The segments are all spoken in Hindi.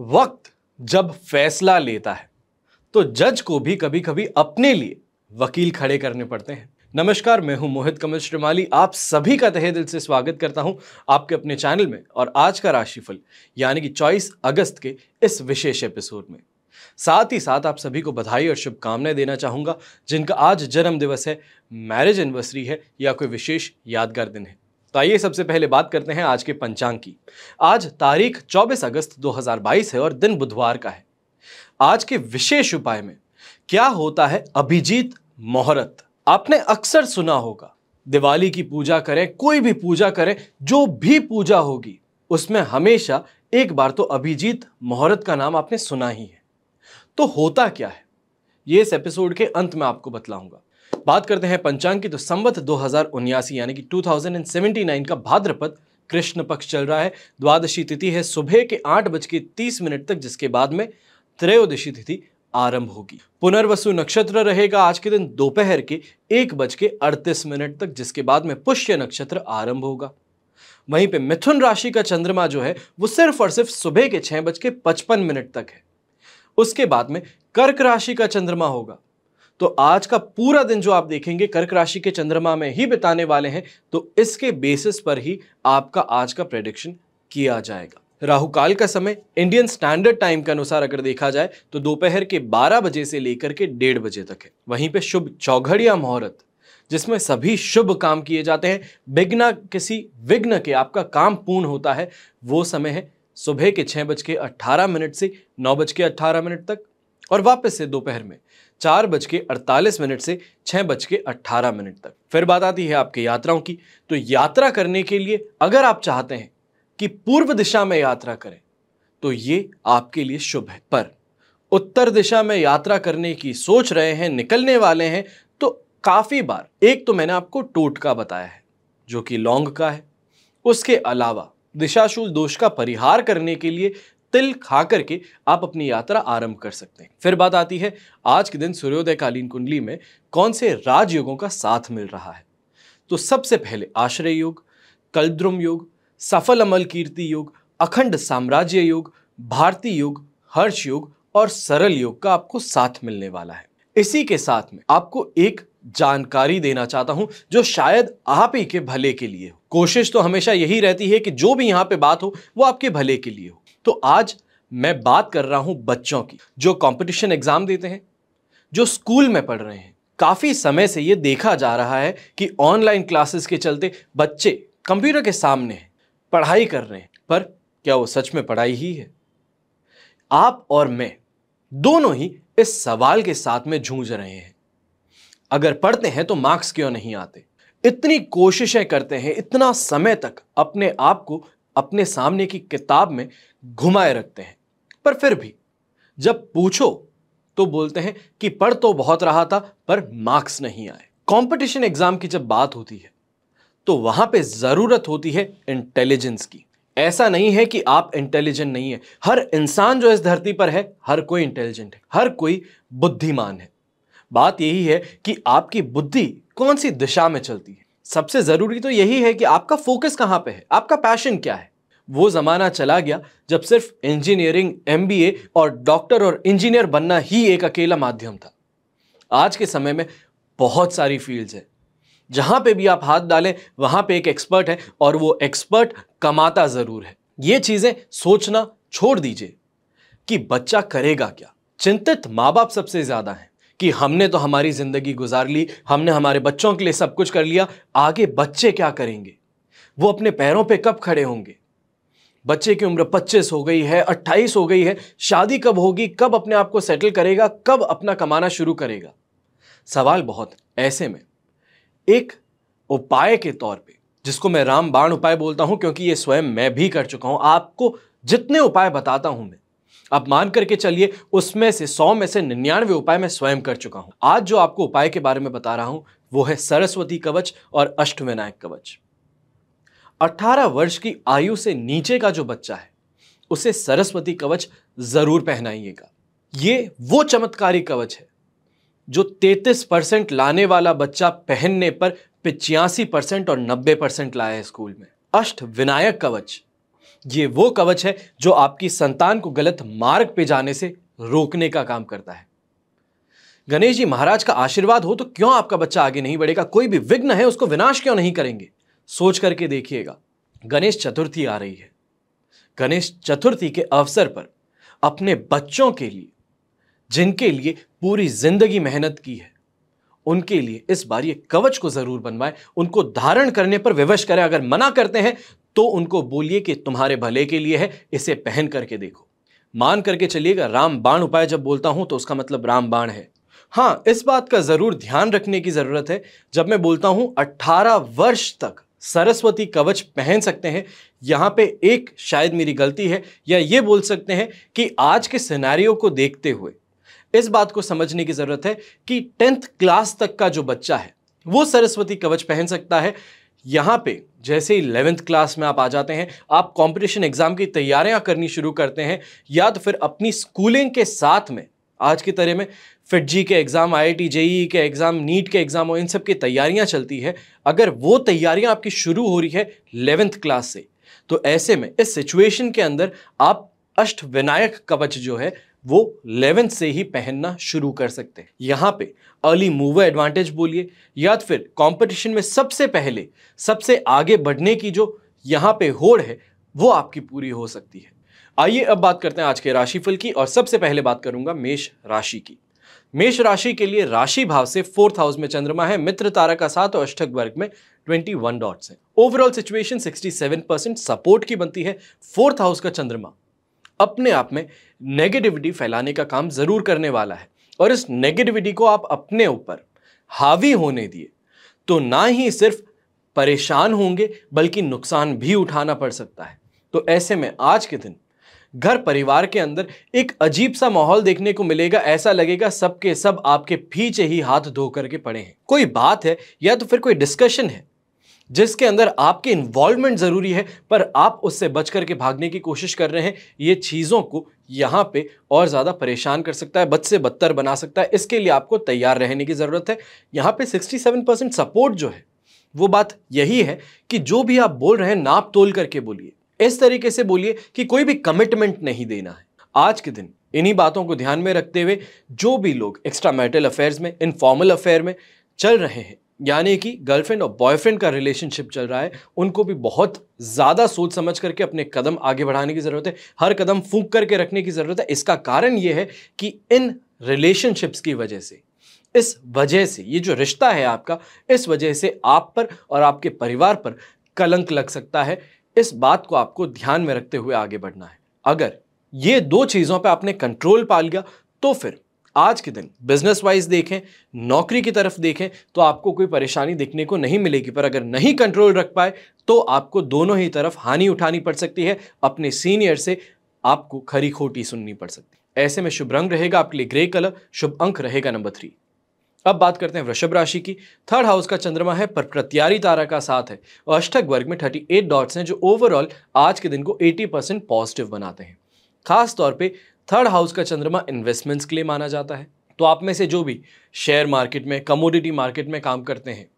वक्त जब फैसला लेता है तो जज को भी कभी कभी अपने लिए वकील खड़े करने पड़ते हैं नमस्कार मैं हूं मोहित कमल श्रीमाली आप सभी का तहे दिल से स्वागत करता हूं आपके अपने चैनल में और आज का राशिफल यानी कि 24 अगस्त के इस विशेष एपिसोड में साथ ही साथ आप सभी को बधाई और शुभकामनाएं देना चाहूँगा जिनका आज जन्म दिवस है मैरिज एनिवर्सरी है या कोई विशेष यादगार दिन है तो आइए सबसे पहले बात करते हैं आज के पंचांग की आज तारीख 24 अगस्त 2022 है और दिन बुधवार का है आज के विशेष उपाय में क्या होता है अभिजीत मोहरत आपने अक्सर सुना होगा दिवाली की पूजा करें कोई भी पूजा करें जो भी पूजा होगी उसमें हमेशा एक बार तो अभिजीत मोहरत का नाम आपने सुना ही है तो होता क्या है ये इस एपिसोड के अंत में आपको बतलाऊंगा बात करते हैं पंचांग की तो संवत दो यानी कि 2079 का भाद्रपद कृष्ण पक्ष चल रहा है द्वादशी तिथि है सुबह के आठ बज के तीस मिनट तक जिसके बाद में त्रयोदशी तिथि आरंभ होगी पुनर्वसु नक्षत्र रहेगा आज के दिन दोपहर के एक बज के अड़तीस मिनट तक जिसके बाद में पुष्य नक्षत्र आरंभ होगा वहीं पे मिथुन राशि का चंद्रमा जो है वो सिर्फ और सिर्फ सुबह के छह बज के पचपन मिनट तक है उसके बाद में कर्क राशि का चंद्रमा होगा तो आज का पूरा दिन जो आप देखेंगे कर्क राशि के चंद्रमा में ही बिताने वाले हैं तो इसके बेसिस पर ही आपका आज का प्रेडिक्शन किया जाएगा राहु काल का समय इंडियन स्टैंडर्ड टाइम के अनुसार अगर देखा जाए तो दोपहर के 12 बजे से लेकर के डेढ़ बजे तक है वहीं पे शुभ चौघड़िया मुहूर्त जिसमें सभी शुभ काम किए जाते हैं विघ्न किसी विघ्न के आपका काम पूर्ण होता है वो समय है सुबह के छः बज के अट्ठारह मिनट से नौ बज के अट्ठारह मिनट तक और वापस से दोपहर में चार बज के अड़तालीस मिनट से छः बज के अट्ठारह मिनट तक फिर बात आती है आपके यात्राओं की तो यात्रा करने के लिए अगर आप चाहते हैं कि पूर्व दिशा में यात्रा करें तो ये आपके लिए शुभ है पर उत्तर दिशा में यात्रा करने की सोच रहे हैं निकलने वाले हैं तो काफ़ी बार एक तो मैंने आपको टोटका बताया है जो कि लौंग का है उसके अलावा दिशाशूल दोष का परिहार करने के लिए तिल खा करके आप अपनी यात्रा आरंभ कर सकते हैं फिर बात आती है आज के दिन सूर्योदयकालीन कुंडली में कौन से राजयोगों का साथ मिल रहा है तो सबसे पहले आश्रय योग कलद्रुम योग सफल अमल कीर्ति योग अखंड साम्राज्य योग भारतीय योग हर्ष योग और सरल योग का आपको साथ मिलने वाला है इसी के साथ में आपको एक जानकारी देना चाहता हूं जो शायद आप ही के भले के लिए हो कोशिश तो हमेशा यही रहती है कि जो भी यहां पे बात हो वो आपके भले के लिए हो तो आज मैं बात कर रहा हूं बच्चों की जो कंपटीशन एग्जाम देते हैं जो स्कूल में पढ़ रहे हैं काफ़ी समय से ये देखा जा रहा है कि ऑनलाइन क्लासेस के चलते बच्चे कंप्यूटर के सामने पढ़ाई कर रहे हैं पर क्या वो सच में पढ़ाई ही है आप और मैं दोनों ही इस सवाल के साथ में जूझ रहे हैं अगर पढ़ते हैं तो मार्क्स क्यों नहीं आते इतनी कोशिशें करते हैं इतना समय तक अपने आप को अपने सामने की किताब में घुमाए रखते हैं पर फिर भी जब पूछो तो बोलते हैं कि पढ़ तो बहुत रहा था पर मार्क्स नहीं आए कंपटीशन एग्जाम की जब बात होती है तो वहां पे जरूरत होती है इंटेलिजेंस की ऐसा नहीं है कि आप इंटेलिजेंट नहीं है हर इंसान जो इस धरती पर है हर कोई इंटेलिजेंट है हर कोई बुद्धिमान है बात यही है कि आपकी बुद्धि कौन सी दिशा में चलती है सबसे जरूरी तो यही है कि आपका फोकस कहां पे है आपका पैशन क्या है वो ज़माना चला गया जब सिर्फ इंजीनियरिंग एम और डॉक्टर और इंजीनियर बनना ही एक अकेला माध्यम था आज के समय में बहुत सारी फील्ड्स हैं जहाँ पे भी आप हाथ डालें वहाँ पे एक एक्सपर्ट है और वो एक्सपर्ट कमाता ज़रूर है ये चीज़ें सोचना छोड़ दीजिए कि बच्चा करेगा क्या चिंतित माँ बाप सबसे ज़्यादा हैं कि हमने तो हमारी ज़िंदगी गुजार ली हमने हमारे बच्चों के लिए सब कुछ कर लिया आगे बच्चे क्या करेंगे वो अपने पैरों पे कब खड़े होंगे बच्चे की उम्र 25 हो गई है 28 हो गई है शादी कब होगी कब अपने आप को सेटल करेगा कब अपना कमाना शुरू करेगा सवाल बहुत ऐसे में एक उपाय के तौर पे जिसको मैं रामबाण उपाय बोलता हूं क्योंकि ये स्वयं मैं भी कर चुका हूं आपको जितने उपाय बताता हूं मैं आप मान करके चलिए उसमें से सौ में से निन्यानवे उपाय मैं स्वयं कर चुका हूं आज जो आपको उपाय के बारे में बता रहा हूं वो है सरस्वती कवच और अष्टविनायक कवच 18 वर्ष की आयु से नीचे का जो बच्चा है उसे सरस्वती कवच जरूर पहनाइएगा ये वो चमत्कारी कवच है जो 33 परसेंट लाने वाला बच्चा पहनने पर पिचासी परसेंट और 90 परसेंट लाया है स्कूल में अष्ट विनायक कवच ये वो कवच है जो आपकी संतान को गलत मार्ग पे जाने से रोकने का काम करता है गणेश जी महाराज का आशीर्वाद हो तो क्यों आपका बच्चा आगे नहीं बढ़ेगा कोई भी विघ्न है उसको विनाश क्यों नहीं करेंगे सोच करके देखिएगा गणेश चतुर्थी आ रही है गणेश चतुर्थी के अवसर पर अपने बच्चों के लिए जिनके लिए पूरी जिंदगी मेहनत की है उनके लिए इस बार ये कवच को जरूर बनवाएं उनको धारण करने पर विवश करें अगर मना करते हैं तो उनको बोलिए कि तुम्हारे भले के लिए है इसे पहन करके देखो मान करके चलिएगा राम बाण उपाय जब बोलता हूं तो उसका मतलब राम बाण है हाँ इस बात का जरूर ध्यान रखने की जरूरत है जब मैं बोलता हूं 18 वर्ष तक सरस्वती कवच पहन सकते हैं यहाँ पे एक शायद मेरी गलती है या ये बोल सकते हैं कि आज के सिनेरियो को देखते हुए इस बात को समझने की ज़रूरत है कि टेंथ क्लास तक का जो बच्चा है वो सरस्वती कवच पहन सकता है यहाँ पे जैसे इलेवेंथ क्लास में आप आ जाते हैं आप कंपटीशन एग्ज़ाम की तैयारियाँ करनी शुरू करते हैं या तो फिर अपनी स्कूलिंग के साथ में आज की तरह में फिट जी के एग्ज़ाम आई आई जेई के एग्ज़ाम नीट के एग्ज़ाम हो इन सब की तैयारियां चलती है अगर वो तैयारियां आपकी शुरू हो रही है इलेवेंथ क्लास से तो ऐसे में इस सिचुएशन के अंदर आप अष्ट विनायक कवच जो है वो लेवेंथ से ही पहनना शुरू कर सकते हैं यहाँ पे अर्ली मूवर एडवांटेज बोलिए या तो फिर कंपटीशन में सबसे पहले सबसे आगे बढ़ने की जो यहाँ पे होड़ है वो आपकी पूरी हो सकती है आइए अब बात करते हैं आज के राशिफल की और सबसे पहले बात करूंगा मेष राशि की मेष राशि के लिए राशि भाव से फोर्थ हाउस में चंद्रमा है मित्र तारा का साथ और अष्टक वर्ग में 21 डॉट्स है ओवरऑल सिचुएशन 67 परसेंट सपोर्ट की बनती है फोर्थ हाउस का चंद्रमा अपने आप में नेगेटिविटी फैलाने का काम जरूर करने वाला है और इस नेगेटिविटी को आप अपने ऊपर हावी होने दिए तो ना ही सिर्फ परेशान होंगे बल्कि नुकसान भी उठाना पड़ सकता है तो ऐसे में आज के दिन घर परिवार के अंदर एक अजीब सा माहौल देखने को मिलेगा ऐसा लगेगा सबके सब आपके पीछे ही हाथ धो करके पड़े हैं कोई बात है या तो फिर कोई डिस्कशन है जिसके अंदर आपके इन्वॉल्वमेंट ज़रूरी है पर आप उससे बच करके भागने की कोशिश कर रहे हैं ये चीज़ों को यहाँ पे और ज़्यादा परेशान कर सकता है बद से बदतर बना सकता है इसके लिए आपको तैयार रहने की ज़रूरत है यहाँ पे 67 परसेंट सपोर्ट जो है वो बात यही है कि जो भी आप बोल रहे हैं नाप तोल करके बोलिए इस तरीके से बोलिए कि कोई भी कमिटमेंट नहीं देना है आज के दिन इन्हीं बातों को ध्यान में रखते हुए जो भी लोग एक्स्ट्रा मैरिटल अफेयर्स में इनफॉर्मल अफेयर में चल रहे हैं यानी कि गर्लफ्रेंड और बॉयफ्रेंड का रिलेशनशिप चल रहा है उनको भी बहुत ज़्यादा सोच समझ करके अपने कदम आगे बढ़ाने की ज़रूरत है हर कदम फूंक करके रखने की ज़रूरत है इसका कारण ये है कि इन रिलेशनशिप्स की वजह से इस वजह से ये जो रिश्ता है आपका इस वजह से आप पर और आपके परिवार पर कलंक लग सकता है इस बात को आपको ध्यान में रखते हुए आगे बढ़ना है अगर ये दो चीज़ों पे आपने कंट्रोल पा लिया तो फिर आज के दिन बिजनेस वाइज देखें नौकरी की तरफ देखें तो आपको कोई परेशानी देखने को नहीं मिलेगी पर अगर नहीं कंट्रोल रख पाए तो आपको दोनों ही तरफ हानि उठानी पड़ सकती है अपने सीनियर से आपको खरी खोटी सुननी पड़ सकती है ऐसे में शुभ रंग रहेगा आपके लिए ग्रे कलर शुभ अंक रहेगा नंबर थ्री अब बात करते हैं वृषभ राशि की थर्ड हाउस का चंद्रमा है पर प्रत्यारी तारा का साथ है और अष्टक वर्ग में 38 डॉट्स हैं जो ओवरऑल आज के दिन को 80 परसेंट पॉजिटिव बनाते हैं खास तौर पे थर्ड हाउस का चंद्रमा इन्वेस्टमेंट्स के लिए माना जाता है तो आप में से जो भी शेयर मार्केट में कमोडिटी मार्केट में काम करते हैं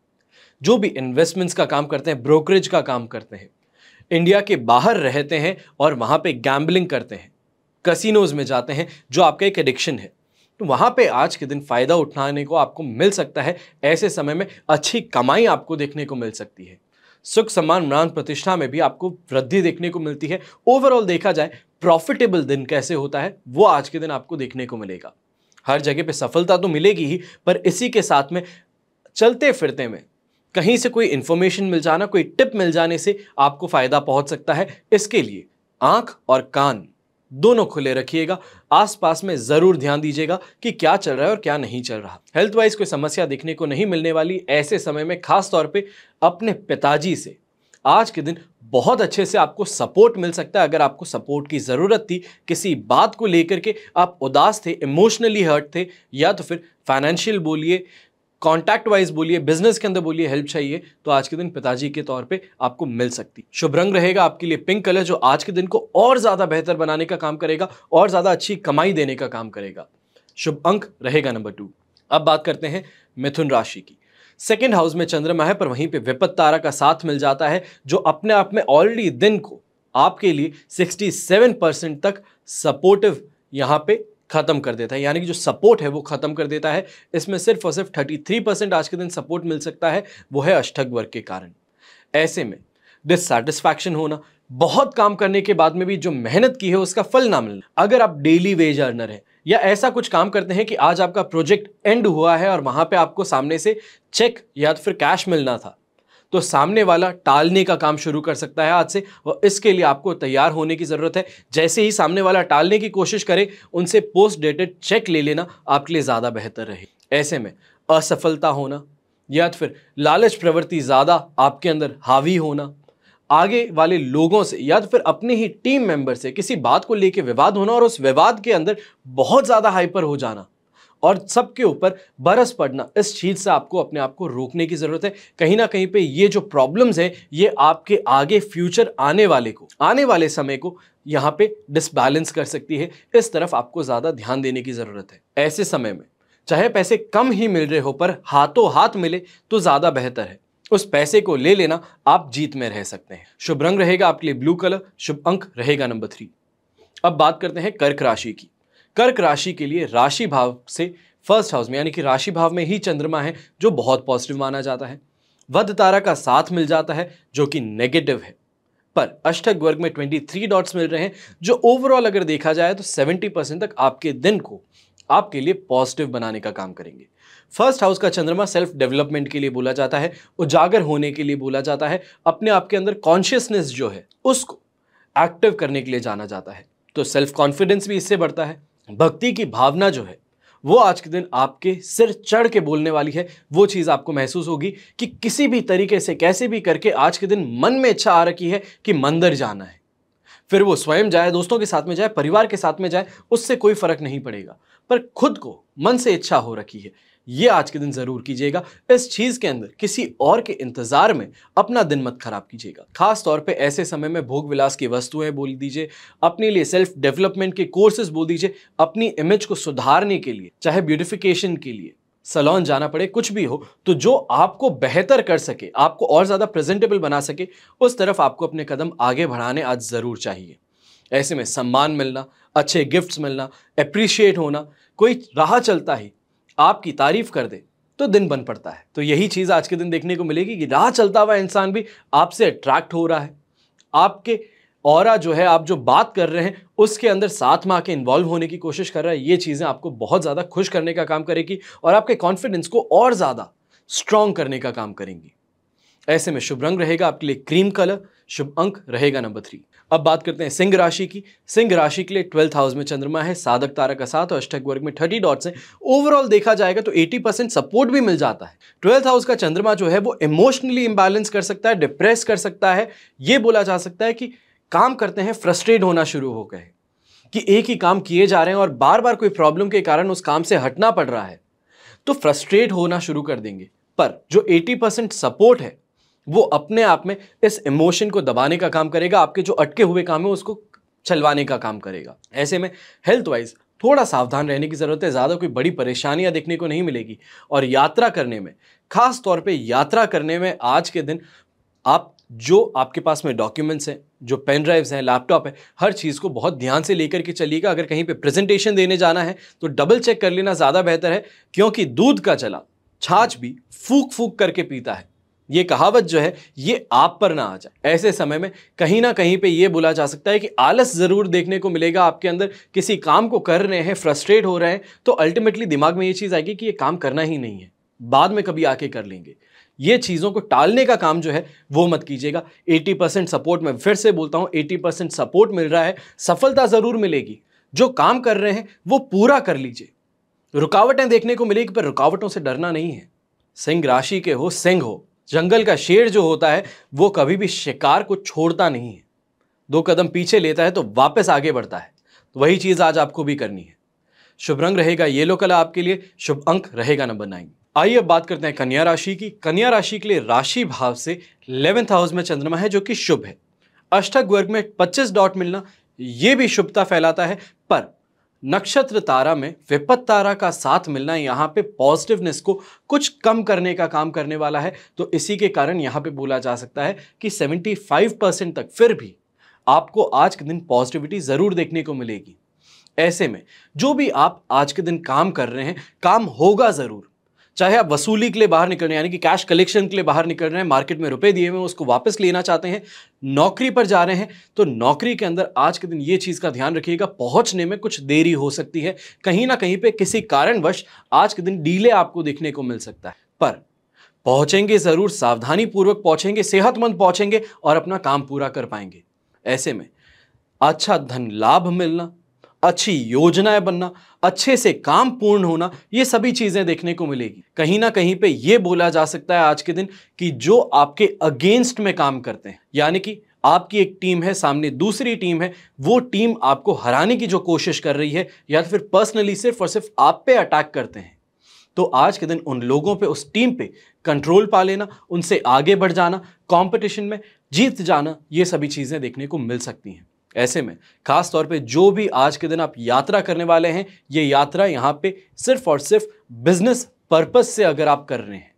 जो भी इन्वेस्टमेंट्स का काम करते हैं ब्रोकरेज का काम करते हैं इंडिया के बाहर रहते हैं और वहाँ पर गैम्बलिंग करते हैं कसिनोज में जाते हैं जो आपका एक एडिक्शन है तो वहाँ पे आज के दिन फ़ायदा उठाने को आपको मिल सकता है ऐसे समय में अच्छी कमाई आपको देखने को मिल सकती है सुख सम्मान मान प्रतिष्ठा में भी आपको वृद्धि देखने को मिलती है ओवरऑल देखा जाए प्रॉफिटेबल दिन कैसे होता है वो आज के दिन आपको देखने को मिलेगा हर जगह पे सफलता तो मिलेगी ही पर इसी के साथ में चलते फिरते में कहीं से कोई इन्फॉर्मेशन मिल जाना कोई टिप मिल जाने से आपको फ़ायदा पहुंच सकता है इसके लिए आँख और कान दोनों खुले रखिएगा आसपास में ज़रूर ध्यान दीजिएगा कि क्या चल रहा है और क्या नहीं चल रहा हेल्थ वाइज कोई समस्या देखने को नहीं मिलने वाली ऐसे समय में खास तौर पे अपने पिताजी से आज के दिन बहुत अच्छे से आपको सपोर्ट मिल सकता है अगर आपको सपोर्ट की ज़रूरत थी किसी बात को लेकर के आप उदास थे इमोशनली हर्ट थे या तो फिर फाइनेंशियल बोलिए कॉन्टैक्ट वाइज बोलिए बिजनेस के अंदर बोलिए हेल्प चाहिए तो आज के दिन पिताजी के तौर पर आपको मिल सकती शुभ रंग रहेगा आपके लिए पिंक कलर जो आज के दिन को और ज़्यादा बेहतर बनाने का काम करेगा और ज़्यादा अच्छी कमाई देने का काम करेगा शुभ अंक रहेगा नंबर टू अब बात करते हैं मिथुन राशि की सेकेंड हाउस में चंद्रमा है पर वहीं पर विपत तारा का साथ मिल जाता है जो अपने आप में ऑलरेडी दिन को आपके लिए सिक्सटी परसेंट तक सपोर्टिव यहाँ पे ख़त्म कर देता है यानी कि जो सपोर्ट है वो ख़त्म कर देता है इसमें सिर्फ और सिर्फ 33 परसेंट आज के दिन सपोर्ट मिल सकता है वो है अष्टक वर्ग के कारण ऐसे में डिससेटिस्फैक्शन होना बहुत काम करने के बाद में भी जो मेहनत की है उसका फल ना मिलना अगर आप डेली वेज अर्नर हैं या ऐसा कुछ काम करते हैं कि आज आपका प्रोजेक्ट एंड हुआ है और वहाँ पर आपको सामने से चेक या तो फिर कैश मिलना था तो सामने वाला टालने का काम शुरू कर सकता है आज से और इसके लिए आपको तैयार होने की ज़रूरत है जैसे ही सामने वाला टालने की कोशिश करे उनसे पोस्ट डेटेड चेक ले लेना आपके लिए ज़्यादा बेहतर रहे ऐसे में असफलता होना या तो फिर लालच प्रवृत्ति ज़्यादा आपके अंदर हावी होना आगे वाले लोगों से या तो फिर अपने ही टीम मेंबर से किसी बात को लेके विवाद होना और उस विवाद के अंदर बहुत ज़्यादा हाइपर हो जाना और सबके ऊपर बरस पड़ना इस चीज़ से आपको अपने आप को रोकने की ज़रूरत है कहीं ना कहीं पे ये जो प्रॉब्लम्स हैं ये आपके आगे फ्यूचर आने वाले को आने वाले समय को यहाँ पे डिसबैलेंस कर सकती है इस तरफ आपको ज़्यादा ध्यान देने की ज़रूरत है ऐसे समय में चाहे पैसे कम ही मिल रहे हो पर हाथों हाथ मिले तो ज़्यादा बेहतर है उस पैसे को ले लेना आप जीत में रह सकते हैं शुभ रंग रहेगा आपके लिए ब्लू कलर शुभ अंक रहेगा नंबर थ्री अब बात करते हैं कर्क राशि की कर्क राशि के लिए राशि भाव से फर्स्ट हाउस में यानी कि राशि भाव में ही चंद्रमा है जो बहुत पॉजिटिव माना जाता है वध तारा का साथ मिल जाता है जो कि नेगेटिव है पर अष्टक वर्ग में 23 डॉट्स मिल रहे हैं जो ओवरऑल अगर देखा जाए तो 70 परसेंट तक आपके दिन को आपके लिए पॉजिटिव बनाने का काम करेंगे फर्स्ट हाउस का चंद्रमा सेल्फ डेवलपमेंट के लिए बोला जाता है उजागर होने के लिए बोला जाता है अपने आप के अंदर कॉन्शियसनेस जो है उसको एक्टिव करने के लिए जाना जाता है तो सेल्फ कॉन्फिडेंस भी इससे बढ़ता है भक्ति की भावना जो है वो आज के दिन आपके सिर चढ़ के बोलने वाली है वो चीज़ आपको महसूस होगी कि किसी भी तरीके से कैसे भी करके आज के दिन मन में इच्छा आ रखी है कि मंदिर जाना है फिर वो स्वयं जाए दोस्तों के साथ में जाए परिवार के साथ में जाए उससे कोई फर्क नहीं पड़ेगा पर खुद को मन से इच्छा हो रखी है ये आज के दिन ज़रूर कीजिएगा इस चीज़ के अंदर किसी और के इंतज़ार में अपना दिन मत ख़राब कीजिएगा खास तौर पे ऐसे समय में भोग विलास की वस्तुएं बोल दीजिए अपने लिए सेल्फ डेवलपमेंट के कोर्सेज बोल दीजिए अपनी इमेज को सुधारने के लिए चाहे ब्यूटिफिकेशन के लिए सलोन जाना पड़े कुछ भी हो तो जो आपको बेहतर कर सके आपको और ज़्यादा प्रेजेंटेबल बना सके उस तरफ आपको अपने कदम आगे बढ़ाने आज ज़रूर चाहिए ऐसे में सम्मान मिलना अच्छे गिफ्ट्स मिलना अप्रिशिएट होना कोई राह चलता ही आपकी तारीफ कर दे तो दिन बन पड़ता है तो यही चीज़ आज के दिन देखने को मिलेगी कि राह चलता हुआ इंसान भी आपसे अट्रैक्ट हो रहा है आपके और जो है आप जो बात कर रहे हैं उसके अंदर साथ में आके इन्वॉल्व होने की कोशिश कर रहा है ये चीज़ें आपको बहुत ज़्यादा खुश करने का काम करेगी और आपके कॉन्फिडेंस को और ज़्यादा स्ट्रॉन्ग करने का काम करेंगी ऐसे में शुभ रंग रहेगा आपके लिए क्रीम कलर शुभ अंक रहेगा नंबर थ्री अब बात करते हैं सिंह राशि की सिंह राशि के लिए ट्वेल्थ हाउस में चंद्रमा है साधक तारा का साथ और अष्टक वर्ग में थर्टी डॉट्स हैं ओवरऑल देखा जाएगा तो एटी परसेंट सपोर्ट भी मिल जाता है ट्वेल्थ हाउस का चंद्रमा जो है वो इमोशनली इम्बैलेंस कर सकता है डिप्रेस कर सकता है ये बोला जा सकता है कि काम करते हैं फ्रस्ट्रेट होना शुरू हो गए कि एक ही काम किए जा रहे हैं और बार बार कोई प्रॉब्लम के कारण उस काम से हटना पड़ रहा है तो फ्रस्ट्रेट होना शुरू कर देंगे पर जो 80 परसेंट सपोर्ट है वो अपने आप में इस इमोशन को दबाने का काम करेगा आपके जो अटके हुए काम है उसको चलवाने का काम करेगा ऐसे में हेल्थ वाइज थोड़ा सावधान रहने की ज़रूरत है ज़्यादा कोई बड़ी परेशानियाँ देखने को नहीं मिलेगी और यात्रा करने में ख़ास तौर पे यात्रा करने में आज के दिन आप जो आपके पास में डॉक्यूमेंट्स हैं जो पेन ड्राइव्स हैं लैपटॉप है हर चीज़ को बहुत ध्यान से लेकर के चलिएगा अगर कहीं पे प्रेजेंटेशन देने जाना है तो डबल चेक कर लेना ज़्यादा बेहतर है क्योंकि दूध का चला छाछ भी फूक फूक करके पीता है ये कहावत जो है ये आप पर ना आ जाए ऐसे समय में कहीं ना कहीं पे ये बोला जा सकता है कि आलस ज़रूर देखने को मिलेगा आपके अंदर किसी काम को कर रहे हैं फ्रस्ट्रेट हो रहे हैं तो अल्टीमेटली दिमाग में ये चीज़ आएगी कि ये काम करना ही नहीं है बाद में कभी आके कर लेंगे ये चीज़ों को टालने का काम जो है वो मत कीजिएगा 80 परसेंट सपोर्ट मैं फिर से बोलता हूँ 80 परसेंट सपोर्ट मिल रहा है सफलता ज़रूर मिलेगी जो काम कर रहे हैं वो पूरा कर लीजिए रुकावटें देखने को मिलेगी पर रुकावटों से डरना नहीं है सिंह राशि के हो सिंह हो जंगल का शेर जो होता है वो कभी भी शिकार को छोड़ता नहीं है दो कदम पीछे लेता है तो वापस आगे बढ़ता है तो वही चीज़ आज आपको भी करनी है शुभ रंग रहेगा येलो कलर आपके लिए शुभ अंक रहेगा नंबर नाइन आइए अब बात करते हैं कन्या राशि की कन्या राशि के लिए राशि भाव से इलेवेंथ हाउस में चंद्रमा है जो कि शुभ है अष्टक वर्ग में 25 डॉट मिलना यह भी शुभता फैलाता है पर नक्षत्र तारा में विपत तारा का साथ मिलना यहाँ पे पॉजिटिवनेस को कुछ कम करने का काम करने वाला है तो इसी के कारण यहाँ पे बोला जा सकता है कि 75 परसेंट तक फिर भी आपको आज के दिन पॉजिटिविटी ज़रूर देखने को मिलेगी ऐसे में जो भी आप आज के दिन काम कर रहे हैं काम होगा ज़रूर चाहे आप वसूली के लिए बाहर निकल रहे हैं यानी कि कैश कलेक्शन के लिए बाहर निकल रहे हैं मार्केट में रुपए दिए हुए उसको वापस लेना चाहते हैं नौकरी पर जा रहे हैं तो नौकरी के अंदर आज के दिन ये चीज़ का ध्यान रखिएगा पहुंचने में कुछ देरी हो सकती है कहीं ना कहीं पे किसी कारणवश आज के दिन डीले आपको देखने को मिल सकता है पर पहुंचेंगे ज़रूर सावधानी पूर्वक पहुँचेंगे सेहतमंद पहुँचेंगे और अपना काम पूरा कर पाएंगे ऐसे में अच्छा धन लाभ मिलना अच्छी योजनाएं बनना अच्छे से काम पूर्ण होना ये सभी चीज़ें देखने को मिलेगी कहीं ना कहीं पे ये बोला जा सकता है आज के दिन कि जो आपके अगेंस्ट में काम करते हैं यानी कि आपकी एक टीम है सामने दूसरी टीम है वो टीम आपको हराने की जो कोशिश कर रही है या फिर पर्सनली सिर्फ और सिर्फ आप पे अटैक करते हैं तो आज के दिन उन लोगों पे उस टीम पे कंट्रोल पा लेना उनसे आगे बढ़ जाना कंपटीशन में जीत जाना ये सभी चीज़ें देखने को मिल सकती हैं ऐसे में खास तौर पे जो भी आज के दिन आप यात्रा करने वाले हैं ये यात्रा यहाँ पे सिर्फ और सिर्फ बिजनेस पर्पस से अगर आप कर रहे हैं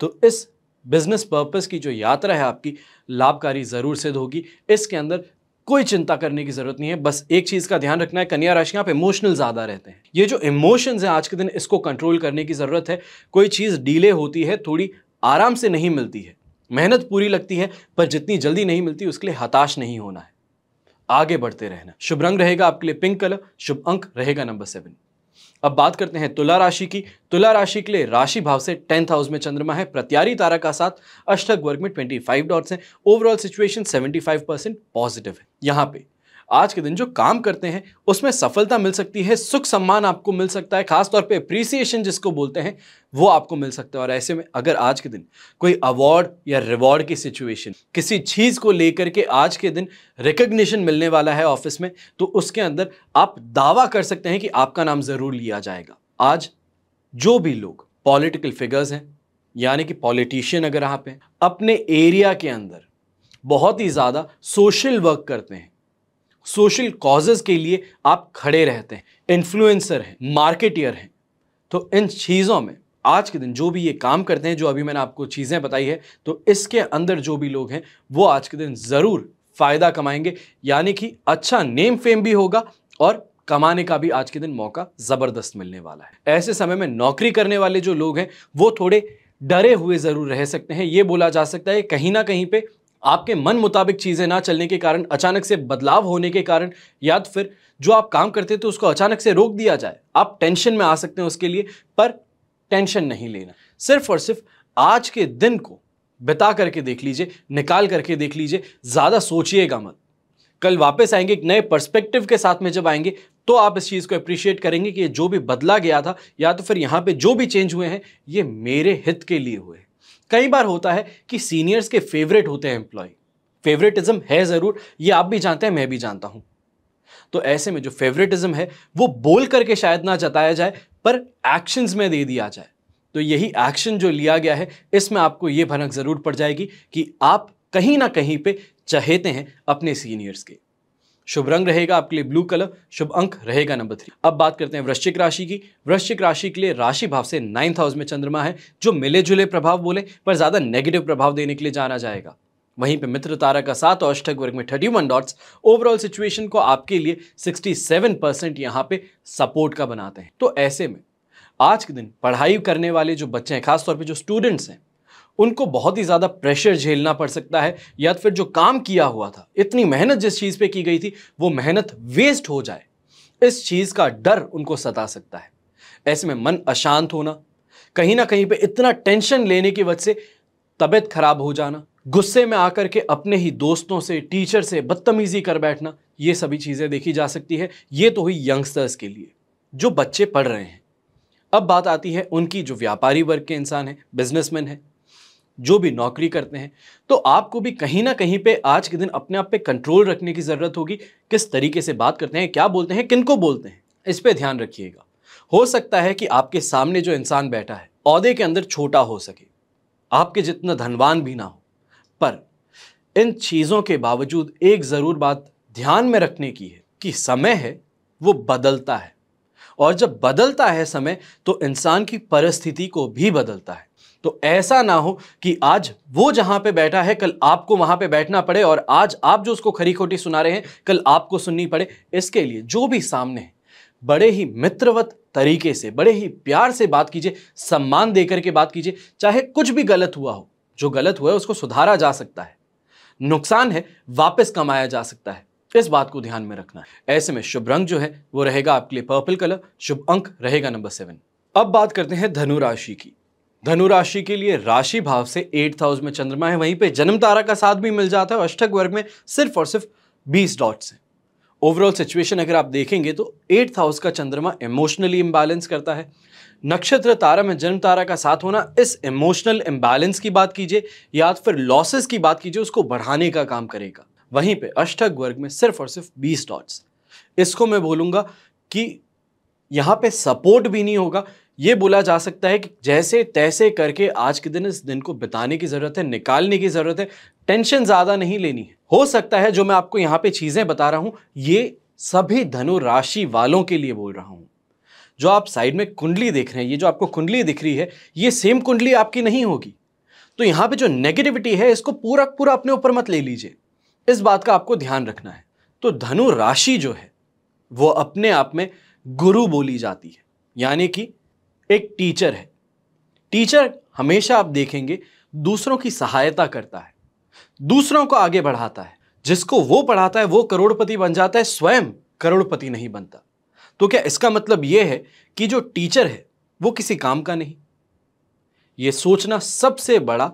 तो इस बिजनेस पर्पस की जो यात्रा है आपकी लाभकारी ज़रूर सिद्ध होगी इसके अंदर कोई चिंता करने की ज़रूरत नहीं है बस एक चीज़ का ध्यान रखना है कन्या राशि आप इमोशनल ज़्यादा रहते हैं ये जो इमोशंस हैं आज के दिन इसको कंट्रोल करने की ज़रूरत है कोई चीज़ डीले होती है थोड़ी आराम से नहीं मिलती है मेहनत पूरी लगती है पर जितनी जल्दी नहीं मिलती उसके लिए हताश नहीं होना है आगे बढ़ते रहना शुभ रंग रहेगा आपके लिए पिंक कलर शुभ अंक रहेगा नंबर सेवन अब बात करते हैं तुला राशि की तुला राशि के लिए राशि भाव से टेंथ हाउस में चंद्रमा है प्रत्यारी तारा का साथ अष्टक वर्ग में 25 डॉट्स हैं ओवरऑल सिचुएशन 75 परसेंट पॉजिटिव है यहाँ पे आज के दिन जो काम करते हैं उसमें सफलता मिल सकती है सुख सम्मान आपको मिल सकता है खासतौर पे अप्रिसिएशन जिसको बोलते हैं वो आपको मिल सकता है और ऐसे में अगर आज के दिन कोई अवार्ड या रिवॉर्ड की सिचुएशन किसी चीज़ को लेकर के आज के दिन रिकग्निशन मिलने वाला है ऑफिस में तो उसके अंदर आप दावा कर सकते हैं कि आपका नाम ज़रूर लिया जाएगा आज जो भी लोग पॉलिटिकल फिगर्स हैं यानी कि पॉलिटिशियन अगर आप हैं अपने एरिया के अंदर बहुत ही ज़्यादा सोशल वर्क करते हैं सोशल कॉजेज के लिए आप खड़े रहते हैं इन्फ्लुएंसर हैं मार्केटियर हैं तो इन चीज़ों में आज के दिन जो भी ये काम करते हैं जो अभी मैंने आपको चीज़ें बताई है तो इसके अंदर जो भी लोग हैं वो आज के दिन ज़रूर फ़ायदा कमाएंगे यानी कि अच्छा नेम फेम भी होगा और कमाने का भी आज के दिन मौका ज़बरदस्त मिलने वाला है ऐसे समय में नौकरी करने वाले जो लोग हैं वो थोड़े डरे हुए ज़रूर रह सकते हैं ये बोला जा सकता है कहीं ना कहीं पे आपके मन मुताबिक चीज़ें ना चलने के कारण अचानक से बदलाव होने के कारण या तो फिर जो आप काम करते थे उसको अचानक से रोक दिया जाए आप टेंशन में आ सकते हैं उसके लिए पर टेंशन नहीं लेना सिर्फ और सिर्फ आज के दिन को बिता करके देख लीजिए निकाल करके देख लीजिए ज़्यादा सोचिएगा मत कल वापस आएंगे एक नए पर्सपेक्टिव के साथ में जब आएंगे तो आप इस चीज़ को अप्रिशिएट करेंगे कि ये जो भी बदला गया था या तो फिर यहाँ पे जो भी चेंज हुए हैं ये मेरे हित के लिए हुए हैं कई बार होता है कि सीनियर्स के फेवरेट होते हैं एम्प्लॉय फेवरेटिज्म है ज़रूर ये आप भी जानते हैं मैं भी जानता हूं तो ऐसे में जो फेवरेटिज्म है वो बोल करके शायद ना जताया जाए पर एक्शंस में दे दिया जाए तो यही एक्शन जो लिया गया है इसमें आपको ये भनक ज़रूर पड़ जाएगी कि आप कहीं ना कहीं पे चहेते हैं अपने सीनियर्स के शुभ रंग रहेगा आपके लिए ब्लू कलर शुभ अंक रहेगा नंबर थ्री अब बात करते हैं वृश्चिक राशि की वृश्चिक राशि के लिए राशि भाव से नाइन्थ हाउस में चंद्रमा है जो मिले जुले प्रभाव बोले पर ज़्यादा नेगेटिव प्रभाव देने के लिए जाना जाएगा वहीं पे मित्र तारा का सात और अष्टक वर्ग में thirty one dots overall situation को आपके लिए सिक्सटी सेवन परसेंट यहाँ पे सपोर्ट का बनाते हैं तो ऐसे में आज के दिन पढ़ाई करने वाले जो बच्चे हैं खासतौर पर जो स्टूडेंट्स हैं उनको बहुत ही ज़्यादा प्रेशर झेलना पड़ सकता है या फिर जो काम किया हुआ था इतनी मेहनत जिस चीज़ पे की गई थी वो मेहनत वेस्ट हो जाए इस चीज़ का डर उनको सता सकता है ऐसे में मन अशांत होना कहीं ना कहीं पे इतना टेंशन लेने की वजह से तबीयत खराब हो जाना गुस्से में आकर के अपने ही दोस्तों से टीचर से बदतमीजी कर बैठना ये सभी चीज़ें देखी जा सकती है ये तो हुई यंगस्टर्स के लिए जो बच्चे पढ़ रहे हैं अब बात आती है उनकी जो व्यापारी वर्ग के इंसान हैं बिजनेसमैन हैं जो भी नौकरी करते हैं तो आपको भी कहीं ना कहीं पे आज के दिन अपने आप पे कंट्रोल रखने की ज़रूरत होगी किस तरीके से बात करते हैं क्या बोलते हैं किनको बोलते हैं इस पर ध्यान रखिएगा हो सकता है कि आपके सामने जो इंसान बैठा है औदे के अंदर छोटा हो सके आपके जितना धनवान भी ना हो पर इन चीज़ों के बावजूद एक ज़रूर बात ध्यान में रखने की है कि समय है वो बदलता है और जब बदलता है समय तो इंसान की परिस्थिति को भी बदलता है तो ऐसा ना हो कि आज वो जहां पे बैठा है कल आपको वहां पे बैठना पड़े और आज आप जो उसको खरी खोटी सुना रहे हैं कल आपको सुननी पड़े इसके लिए जो भी सामने है बड़े ही मित्रवत तरीके से बड़े ही प्यार से बात कीजिए सम्मान देकर के बात कीजिए चाहे कुछ भी गलत हुआ हो जो गलत हुआ है उसको सुधारा जा सकता है नुकसान है वापस कमाया जा सकता है इस बात को ध्यान में रखना है ऐसे में शुभ रंग जो है वो रहेगा आपके लिए पर्पल कलर शुभ अंक रहेगा नंबर सेवन अब बात करते हैं धनु राशि की धनु राशि के लिए राशि भाव से एट्थ हाउस में चंद्रमा है वहीं पे जन्म तारा का साथ भी मिल जाता है अष्टक वर्ग में सिर्फ और सिर्फ बीस डॉट्स हैं ओवरऑल सिचुएशन अगर आप देखेंगे तो एट्थ हाउस का चंद्रमा इमोशनली इम्बैलेंस करता है नक्षत्र तारा में जन्म तारा का साथ होना इस इमोशनल इम्बैलेंस की बात कीजिए या तो फिर लॉसेस की बात कीजिए उसको बढ़ाने का काम करेगा वहीं पे अष्टक वर्ग में सिर्फ और सिर्फ बीस डॉट्स इसको मैं बोलूँगा कि यहाँ पे सपोर्ट भी नहीं होगा ये बोला जा सकता है कि जैसे तैसे करके आज के दिन इस दिन को बिताने की ज़रूरत है निकालने की ज़रूरत है टेंशन ज़्यादा नहीं लेनी है हो सकता है जो मैं आपको यहां पे चीज़ें बता रहा हूं ये सभी धनु राशि वालों के लिए बोल रहा हूं जो आप साइड में कुंडली देख रहे हैं ये जो आपको कुंडली दिख रही है ये सेम कुंडली आपकी नहीं होगी तो यहां पे जो नेगेटिविटी है इसको पूरा पूरा अपने ऊपर मत ले लीजिए इस बात का आपको ध्यान रखना है तो धनु राशि जो है वो अपने आप में गुरु बोली जाती है यानी कि एक टीचर है टीचर हमेशा आप देखेंगे दूसरों की सहायता करता है दूसरों को आगे बढ़ाता है जिसको वो पढ़ाता है वो करोड़पति बन जाता है स्वयं करोड़पति नहीं बनता तो क्या इसका मतलब यह है कि जो टीचर है वो किसी काम का नहीं ये सोचना सबसे बड़ा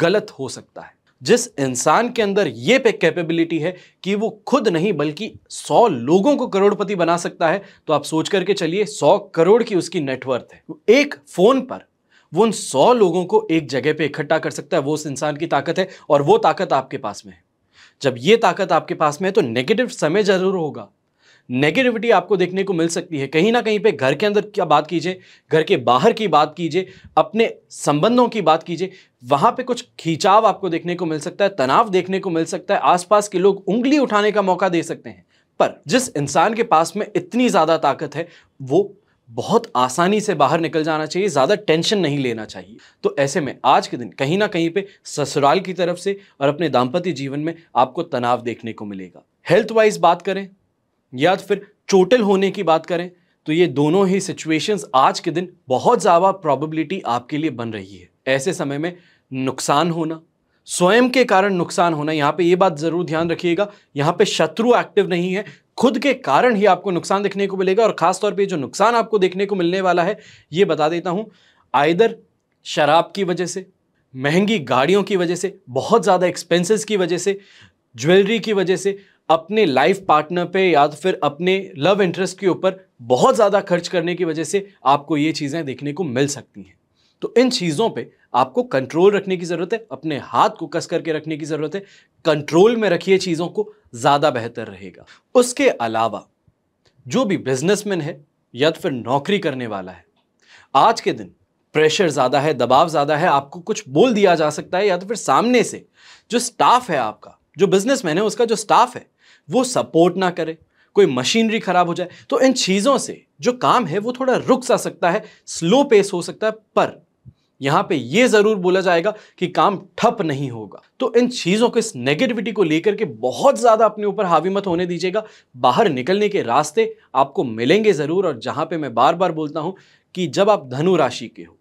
गलत हो सकता है जिस इंसान के अंदर ये पे कैपेबिलिटी है कि वो खुद नहीं बल्कि सौ लोगों को करोड़पति बना सकता है तो आप सोच करके चलिए सौ करोड़ की उसकी नेटवर्थ है एक फ़ोन पर वो उन सौ लोगों को एक जगह पे इकट्ठा कर सकता है वो उस इंसान की ताकत है और वो ताकत आपके पास में है जब ये ताकत आपके पास में है तो नेगेटिव समय ज़रूर होगा नेगेटिविटी आपको देखने को मिल सकती है कहीं ना कहीं पे घर के अंदर क्या बात कीजिए घर के बाहर की बात कीजिए अपने संबंधों की बात कीजिए वहाँ पे कुछ खिंचाव आपको देखने को मिल सकता है तनाव देखने को मिल सकता है आसपास के लोग उंगली उठाने का मौका दे सकते हैं पर जिस इंसान के पास में इतनी ज़्यादा ताकत है वो बहुत आसानी से बाहर निकल जाना चाहिए ज़्यादा टेंशन नहीं लेना चाहिए तो ऐसे में आज के दिन कहीं ना कहीं पे ससुराल की तरफ से और अपने दाम्पत्य जीवन में आपको तनाव देखने को मिलेगा हेल्थ वाइज बात करें या तो फिर चोटिल होने की बात करें तो ये दोनों ही सिचुएशंस आज के दिन बहुत ज़्यादा प्रॉबिलिटी आपके लिए बन रही है ऐसे समय में नुकसान होना स्वयं के कारण नुकसान होना यहाँ पे ये बात ज़रूर ध्यान रखिएगा यहाँ पे शत्रु एक्टिव नहीं है खुद के कारण ही आपको नुकसान देखने को मिलेगा और ख़ासतौर पर जो नुकसान आपको देखने को मिलने वाला है ये बता देता हूँ आइदर शराब की वजह से महंगी गाड़ियों की वजह से बहुत ज़्यादा एक्सपेंसिस की वजह से ज्वेलरी की वजह से अपने लाइफ पार्टनर पे या तो फिर अपने लव इंटरेस्ट के ऊपर बहुत ज़्यादा खर्च करने की वजह से आपको ये चीज़ें देखने को मिल सकती हैं तो इन चीज़ों पे आपको कंट्रोल रखने की ज़रूरत है अपने हाथ को कस करके रखने की ज़रूरत है कंट्रोल में रखिए चीज़ों को ज़्यादा बेहतर रहेगा उसके अलावा जो भी बिजनेसमैन है या तो फिर नौकरी करने वाला है आज के दिन प्रेशर ज़्यादा है दबाव ज़्यादा है आपको कुछ बोल दिया जा सकता है या तो फिर सामने से जो स्टाफ है आपका जो बिजनेसमैन है उसका जो स्टाफ है वो सपोर्ट ना करे कोई मशीनरी खराब हो जाए तो इन चीज़ों से जो काम है वो थोड़ा रुक सा सकता है स्लो पेस हो सकता है पर यहाँ पे ये ज़रूर बोला जाएगा कि काम ठप नहीं होगा तो इन चीज़ों को इस नेगेटिविटी को लेकर के बहुत ज़्यादा अपने ऊपर हावी मत होने दीजिएगा बाहर निकलने के रास्ते आपको मिलेंगे ज़रूर और जहाँ पे मैं बार बार बोलता हूँ कि जब आप धनु राशि के हो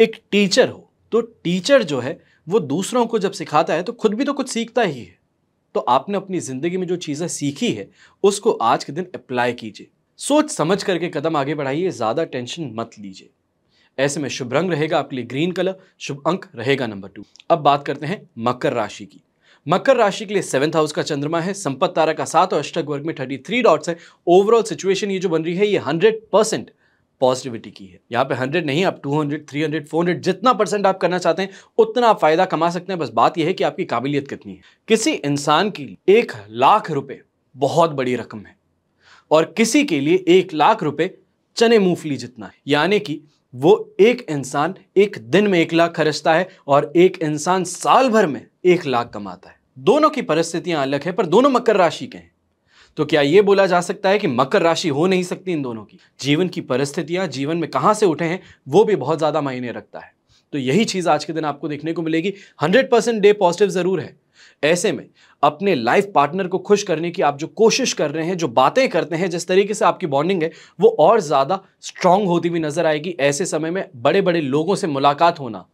एक टीचर हो तो टीचर जो है वो दूसरों को जब सिखाता है तो खुद भी तो कुछ सीखता ही है तो आपने अपनी ज़िंदगी में जो चीज़ें सीखी है उसको आज के दिन अप्लाई कीजिए सोच समझ करके कदम आगे बढ़ाइए ज़्यादा टेंशन मत लीजिए ऐसे में शुभ रंग रहेगा आपके लिए ग्रीन कलर शुभ अंक रहेगा नंबर टू अब बात करते हैं मकर राशि की मकर राशि के लिए सेवंथ हाउस का चंद्रमा है संपत्त तारा का सात और अष्टक वर्ग में थर्टी थ्री डॉट्स है ओवरऑल सिचुएशन ये जो बन रही है ये हंड्रेड परसेंट पॉजिटिविटी की है यहाँ पे 100 नहीं आप 200, 300, 400 जितना परसेंट आप करना चाहते हैं उतना आप फायदा कमा सकते हैं बस बात यह है कि आपकी काबिलियत कितनी है किसी इंसान के लिए एक लाख रुपए बहुत बड़ी रकम है और किसी के लिए एक लाख रुपए चने मूंगफली जितना है यानी कि वो एक इंसान एक दिन में एक लाख खर्चता है और एक इंसान साल भर में एक लाख कमाता है दोनों की परिस्थितियां अलग है पर दोनों मकर राशि के हैं तो क्या ये बोला जा सकता है कि मकर राशि हो नहीं सकती इन दोनों की जीवन की परिस्थितियाँ जीवन में कहाँ से उठे हैं वो भी बहुत ज़्यादा मायने रखता है तो यही चीज़ आज के दिन आपको देखने को मिलेगी हंड्रेड परसेंट डे पॉजिटिव ज़रूर है ऐसे में अपने लाइफ पार्टनर को खुश करने की आप जो कोशिश कर रहे हैं जो बातें करते हैं जिस तरीके से आपकी बॉन्डिंग है वो और ज़्यादा स्ट्रांग होती हुई नज़र आएगी ऐसे समय में बड़े बड़े लोगों से मुलाकात होना